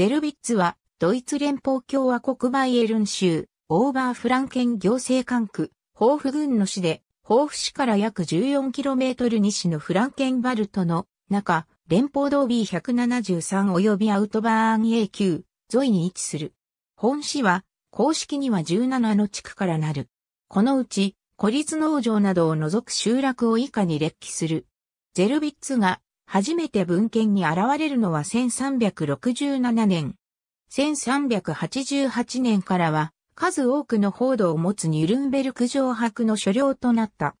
ゼルビッツは、ドイツ連邦共和国バイエルン州、オーバーフランケン行政管区、ホーフ郡の市で、ホーフ市から約 14km 西のフランケンバルトの中、連邦道 B173 及びアウトバーン A9 沿いに位置する。本市は、公式には17の地区からなる。このうち、孤立農場などを除く集落を以下に列記する。ゼルビッツが初めて文献に現れるのは1367年。1388年からは数多くの報道を持つニュルンベルク城博の所領となった。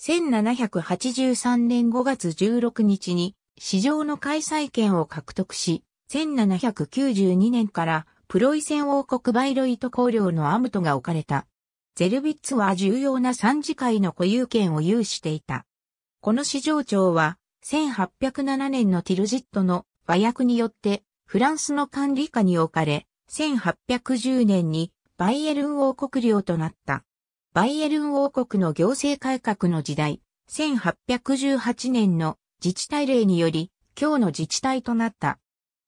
1783年5月16日に市場の開催権を獲得し、1792年からプロイセン王国バイロイト公領のアムトが置かれた。ゼルビッツは重要な三次会の固有権を有していた。この市場長は1807年のティルジットの和訳によってフランスの管理下に置かれ、1810年にバイエルン王国領となった。バイエルン王国の行政改革の時代、1818年の自治体令により、今日の自治体となった。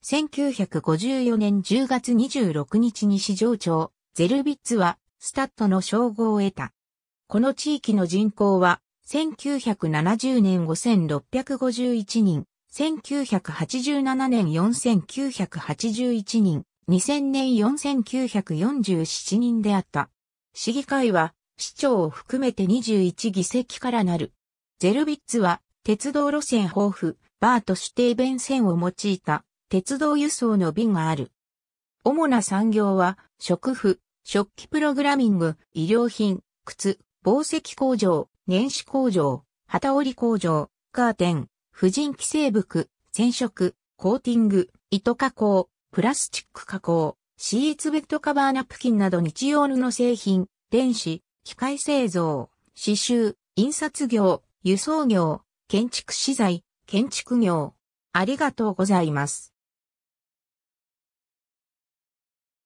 1954年10月26日に市場長、ゼルビッツは、スタッドの称号を得た。この地域の人口は1970年5651人、1987年4981人、2000年4947人であった。市議会は、市長を含めて21議席からなる。ゼルビッツは、鉄道路線豊富、バーと指定弁線を用いた、鉄道輸送の便がある。主な産業は、食布、食器プログラミング、医療品、靴、宝石工場、年始工場、旗織工場、カーテン、婦人規制服、染色、コーティング、糸加工、プラスチック加工、シーツベッドカバーナプキンなど日用布製品、電子、機械製造、刺繍、印刷業、輸送業、建築資材、建築業。ありがとうございます。